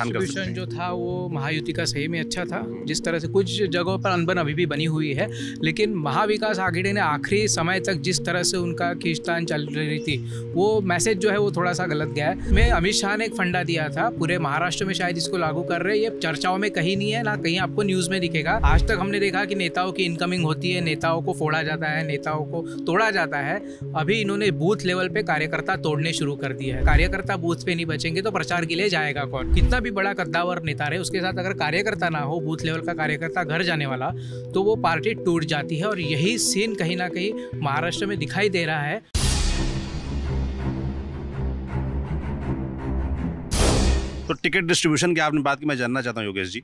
Solution जो था वो महायुति का सही में अच्छा था जिस तरह से कुछ जगहों पर अनबन अभी भी बनी हुई है लेकिन महाविकास आघाड़ी ने आखिरी समय तक जिस तरह से उनका खींचतान चल रही थी वो मैसेज जो है वो थोड़ा सा गलत गया है मैं अमित शाह ने एक फंडा दिया था पूरे महाराष्ट्र में शायद इसको लागू कर रहे ये चर्चाओं में कहीं नहीं है ना कहीं आपको न्यूज़ में दिखेगा आज तक हमने देखा कि नेताओं की इनकमिंग होती है नेताओं को फोड़ा जाता है नेताओं को तोड़ा जाता है अभी इन्होंने बूथ लेवल पर कार्यकर्ता तोड़ने शुरू कर दिया है कार्यकर्ता बूथ पे नहीं बचेंगे तो प्रचार के लिए जाएगा कौन कितना भी बड़ा कद्दावर नेता रहे उसके साथ अगर कार्यकर्ता ना हो बूथ लेवल का कार्यकर्ता घर जाने वाला तो वो पार्टी टूट जाती है और यही सीन कहीं ना कहीं महाराष्ट्र में दिखाई दे रहा है तो टिकट डिस्ट्रीब्यूशन की आपने बात की मैं जानना चाहता हूँ योगेश जी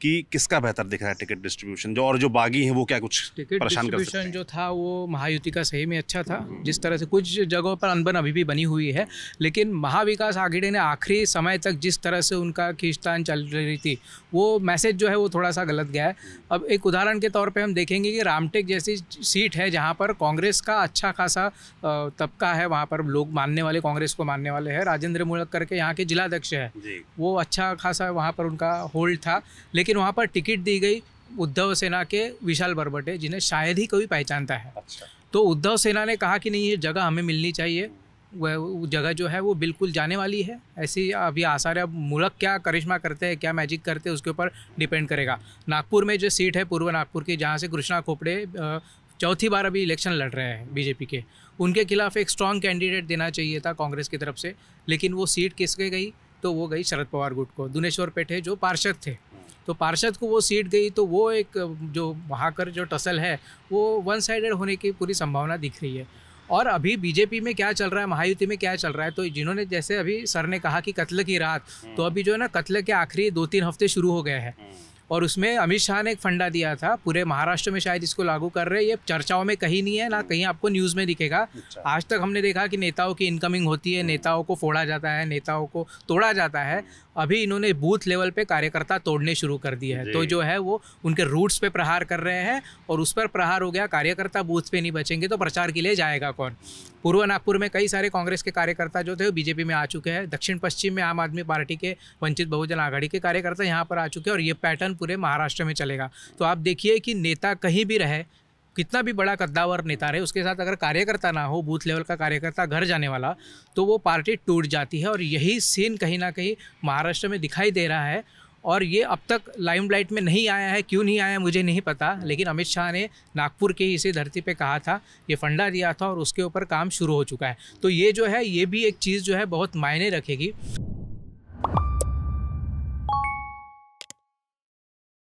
कि किसका बेहतर दिख रहा है टिकट डिस्ट्रीब्यूशन जो और जो बागी हैं वो क्या कुछ टिकट डिस्ट्रीब्यूशन जो था वो महायुति का सही में अच्छा था हम्म। जिस तरह से कुछ जगहों पर अनबन अभी भी बनी हुई है लेकिन महाविकास आघेड़े ने आखिरी समय तक जिस तरह से उनका खींचतान चल रही थी वो मैसेज जो है वो थोड़ा सा गलत गया है हम्म। अब एक उदाहरण के तौर पर हम देखेंगे कि रामटेक जैसी सीट है जहाँ पर कांग्रेस का अच्छा खासा तबका है वहाँ पर लोग मानने वाले कांग्रेस को मानने वाले हैं राजेंद्र मूलक करके यहाँ के जिलाध्यक्ष है वो अच्छा खासा वहाँ पर उनका होल्ड था लेकिन वहाँ पर टिकट दी गई उद्धव सेना के विशाल बरबटे जिन्हें शायद ही कोई पहचानता है अच्छा। तो उद्धव सेना ने कहा कि नहीं ये जगह हमें मिलनी चाहिए वह जगह जो है वो बिल्कुल जाने वाली है ऐसी अभी आसार अब मुलक क्या करिश्मा करते हैं क्या मैजिक करते हैं उसके ऊपर डिपेंड करेगा नागपुर में जो सीट है पूर्व नागपुर की जहाँ से कृष्णा खोपड़े चौथी बार अभी इलेक्शन लड़ रहे हैं बीजेपी के उनके खिलाफ एक स्ट्रॉन्ग कैंडिडेट देना चाहिए था कांग्रेस की तरफ से लेकिन वो सीट किसके गई तो वो गई शरद पवार गुट को दुनेश्वर पेठे जो पार्षद थे तो पार्षद को वो सीट गई तो वो एक जो वहाँ कर जो टसल है वो वन साइडेड होने की पूरी संभावना दिख रही है और अभी बीजेपी में क्या चल रहा है महायुति में क्या चल रहा है तो जिन्होंने जैसे अभी सर ने कहा कि कत्ल की रात तो अभी जो है ना कत्ल के आखिरी दो तीन हफ्ते शुरू हो गए हैं और उसमें अमित शाह ने एक फंडा दिया था पूरे महाराष्ट्र में शायद इसको लागू कर रहे ये चर्चाओं में कहीं नहीं है ना कहीं आपको न्यूज़ में दिखेगा अच्छा। आज तक हमने देखा कि नेताओं की इनकमिंग होती है नेताओं को फोड़ा जाता है नेताओं को तोड़ा जाता है अभी इन्होंने बूथ लेवल पे कार्यकर्ता तोड़ने शुरू कर दिए हैं तो जो है वो उनके रूट्स पे प्रहार कर रहे हैं और उस पर प्रहार हो गया कार्यकर्ता बूथ पे नहीं बचेंगे तो प्रचार के लिए जाएगा कौन पूर्व नागपुर में कई सारे कांग्रेस के कार्यकर्ता जो थे वो बीजेपी में आ चुके हैं दक्षिण पश्चिम में आम आदमी पार्टी के वंचित बहुजन आघाड़ी के कार्यकर्ता यहाँ पर आ चुके हैं और ये पैटर्न पूरे महाराष्ट्र में चलेगा तो आप देखिए कि नेता कहीं भी रहे कितना भी बड़ा कद्दावर नेता रहे उसके साथ अगर कार्यकर्ता ना हो बूथ लेवल का कार्यकर्ता घर जाने वाला तो वो पार्टी टूट जाती है और यही सीन कहीं ना कहीं महाराष्ट्र में दिखाई दे रहा है और ये अब तक लाइमलाइट में नहीं आया है क्यों नहीं आया मुझे नहीं पता लेकिन अमित शाह ने नागपुर के ही इसी धरती पे कहा था ये फंडा दिया था और उसके ऊपर काम शुरू हो चुका है तो ये जो है ये भी एक चीज़ जो है बहुत मायने रखेगी